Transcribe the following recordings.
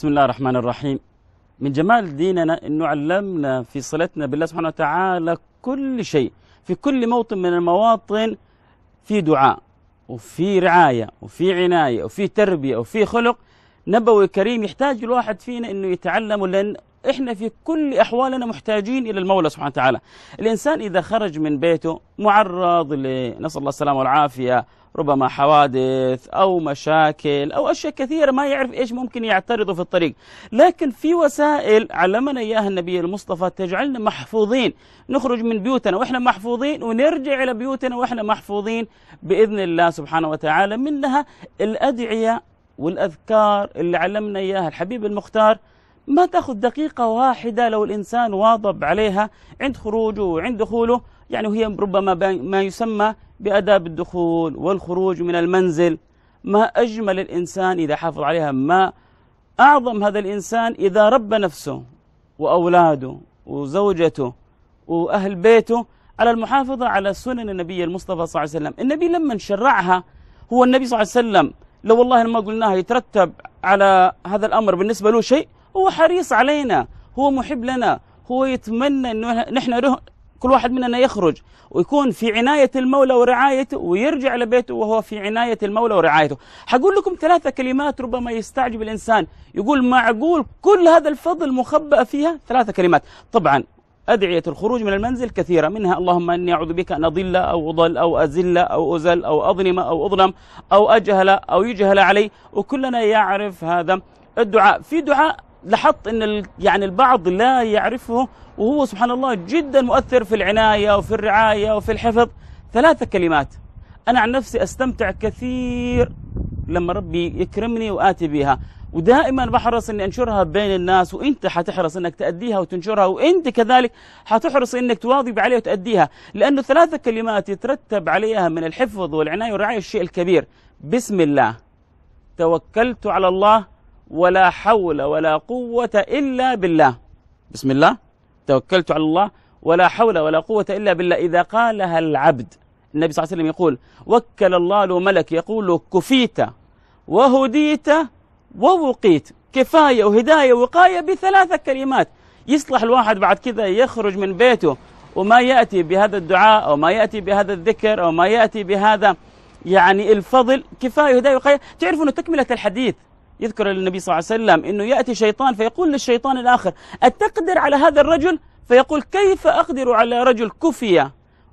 بسم الله الرحمن الرحيم من جمال ديننا أنه علمنا في صلتنا بالله سبحانه وتعالى كل شيء في كل موطن من المواطن في دعاء وفي رعاية وفي عناية وفي تربية وفي خلق نبوي كريم يحتاج الواحد فينا أنه يتعلمه لأن إحنا في كل أحوالنا محتاجين إلى المولى سبحانه وتعالى الإنسان إذا خرج من بيته معرض لنسأل الله السلامة والعافية ربما حوادث أو مشاكل أو أشياء كثيرة ما يعرف إيش ممكن يعترضه في الطريق لكن في وسائل علمنا إياها النبي المصطفى تجعلنا محفوظين نخرج من بيوتنا وإحنا محفوظين ونرجع إلى بيوتنا وإحنا محفوظين بإذن الله سبحانه وتعالى منها الأدعية والأذكار اللي علمنا إياها الحبيب المختار ما تأخذ دقيقة واحدة لو الإنسان واظب عليها عند خروجه وعند دخوله يعني هي ربما ما يسمى بآداب الدخول والخروج من المنزل ما أجمل الإنسان إذا حافظ عليها ما أعظم هذا الإنسان إذا رب نفسه وأولاده وزوجته وأهل بيته على المحافظة على سنن النبي المصطفى صلى الله عليه وسلم النبي لما شرعها هو النبي صلى الله عليه وسلم لو والله ما قلناها يترتب على هذا الأمر بالنسبة له شيء هو حريص علينا هو محب لنا هو يتمنى أنه نحن كل واحد مننا يخرج ويكون في عناية المولى ورعايته ويرجع لبيته وهو في عناية المولى ورعايته حقول لكم ثلاثة كلمات ربما يستعجب الإنسان يقول معقول كل هذا الفضل مخبأ فيها ثلاثة كلمات طبعا أدعية الخروج من المنزل كثيرة منها اللهم أني أعوذ بك أن أضل أو أضل أو أزل أو أزل أو أظلم أو أظلم أو أجهل أو يجهل علي وكلنا يعرف هذا الدعاء في دعاء لاحظت ان يعني البعض لا يعرفه وهو سبحان الله جدا مؤثر في العنايه وفي الرعايه وفي الحفظ ثلاثه كلمات انا عن نفسي استمتع كثير لما ربي يكرمني واتي بها ودائما بحرص اني انشرها بين الناس وانت حتحرص انك تاديها وتنشرها وانت كذلك حتحرص انك تواظب عليها وتاديها لانه ثلاثه كلمات يترتب عليها من الحفظ والعنايه والرعايه الشيء الكبير بسم الله توكلت على الله ولا حول ولا قوة إلا بالله بسم الله توكلت على الله ولا حول ولا قوة إلا بالله إذا قالها العبد النبي صلى الله عليه وسلم يقول وكل الله له ملك يقول كفيت وهديت ووقيت كفاية وهداية ووقاية بثلاثة كلمات يصلح الواحد بعد كذا يخرج من بيته وما يأتي بهذا الدعاء أو ما يأتي بهذا الذكر أو ما يأتي بهذا يعني الفضل كفاية وهداية وقاية تعرف أنه تكملة الحديث يذكر النبي صلى الله عليه وسلم أنه يأتي شيطان فيقول للشيطان الآخر أتقدر على هذا الرجل فيقول كيف أقدر على رجل كفي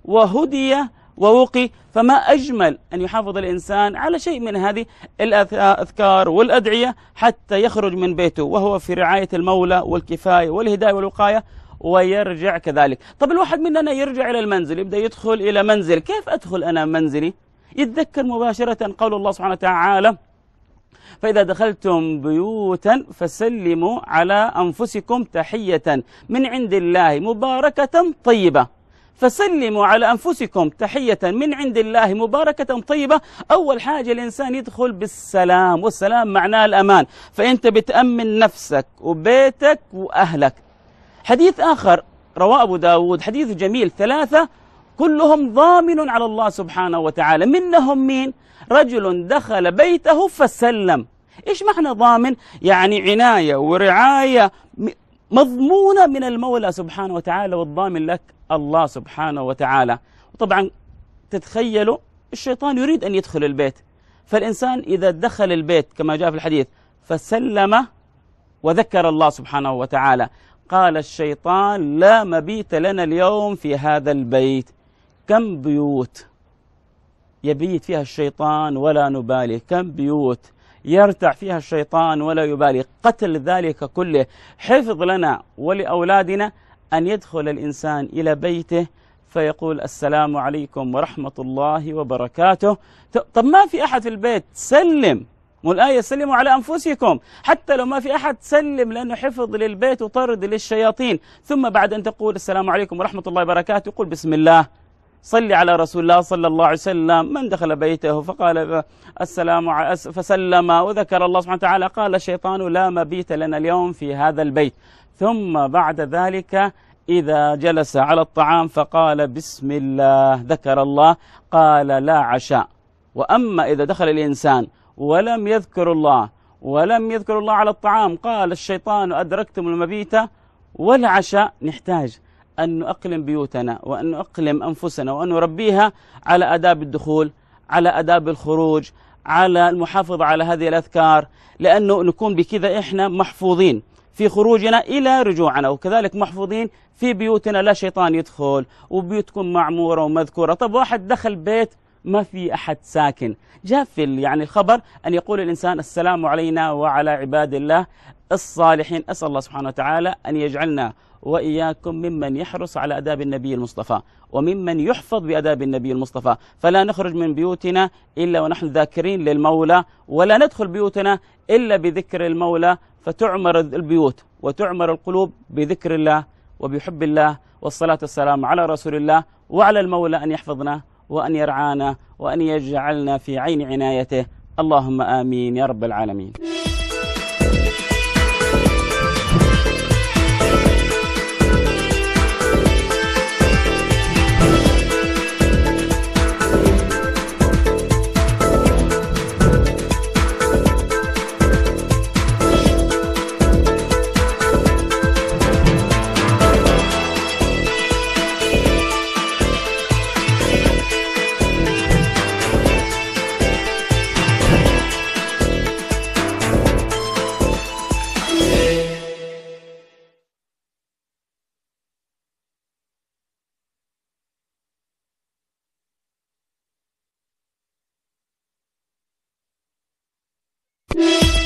وهدي ووقي فما أجمل أن يحافظ الإنسان على شيء من هذه الأذكار والأدعية حتى يخرج من بيته وهو في رعاية المولى والكفاية والهداية والوقاية ويرجع كذلك طب الواحد مننا يرجع إلى المنزل يبدأ يدخل إلى منزل كيف أدخل أنا منزلي يتذكر مباشرة قول الله سبحانه وتعالى فإذا دخلتم بيوتا فسلموا على أنفسكم تحية من عند الله مباركة طيبة فسلموا على أنفسكم تحية من عند الله مباركة طيبة أول حاجة الإنسان يدخل بالسلام والسلام معناه الأمان فأنت بتأمن نفسك وبيتك وأهلك حديث آخر رواه أبو داود حديث جميل ثلاثة كلهم ضامن على الله سبحانه وتعالى منهم مين رجل دخل بيته فسلم إيش معنى ضامن يعني عناية ورعاية مضمونة من المولى سبحانه وتعالى والضامن لك الله سبحانه وتعالى وطبعا تتخيلوا الشيطان يريد أن يدخل البيت فالإنسان إذا دخل البيت كما جاء في الحديث فسلم وذكر الله سبحانه وتعالى قال الشيطان لا مبيت لنا اليوم في هذا البيت كم بيوت يبيت فيها الشيطان ولا نبالي كم بيوت يرتع فيها الشيطان ولا يبالي قتل ذلك كله حفظ لنا ولأولادنا أن يدخل الإنسان إلى بيته فيقول السلام عليكم ورحمة الله وبركاته طب ما في أحد في البيت سلم والآية سلموا على أنفسكم حتى لو ما في أحد سلم لأنه حفظ للبيت وطرد للشياطين ثم بعد أن تقول السلام عليكم ورحمة الله وبركاته يقول بسم الله صل على رسول الله صلى الله عليه وسلم من دخل بيته فقال السلام فسلم وذكر الله سبحانه وتعالى قال الشيطان لا مبيت لنا اليوم في هذا البيت ثم بعد ذلك إذا جلس على الطعام فقال بسم الله ذكر الله قال لا عشاء وأما إذا دخل الإنسان ولم يذكر الله ولم يذكر الله على الطعام قال الشيطان أدركتم المبيت والعشاء نحتاج أن نؤقلم بيوتنا وأن نؤقلم أنفسنا وأن نربيها على أداب الدخول على أداب الخروج على المحافظة على هذه الأذكار لأنه نكون بكذا إحنا محفوظين في خروجنا إلى رجوعنا وكذلك محفوظين في بيوتنا لا شيطان يدخل وبيوت تكون معمورة ومذكورة طب واحد دخل بيت ما في أحد ساكن جاء في يعني الخبر أن يقول الإنسان السلام علينا وعلى عباد الله الصالحين أسأل الله سبحانه وتعالى أن يجعلنا وإياكم ممن يحرص على أداب النبي المصطفى وممن يحفظ بأداب النبي المصطفى فلا نخرج من بيوتنا إلا ونحن ذاكرين للمولى ولا ندخل بيوتنا إلا بذكر المولى فتعمر البيوت وتعمر القلوب بذكر الله وبحب الله والصلاة والسلام على رسول الله وعلى المولى أن يحفظنا وأن يرعانا وأن يجعلنا في عين عنايته اللهم آمين يا رب العالمين Música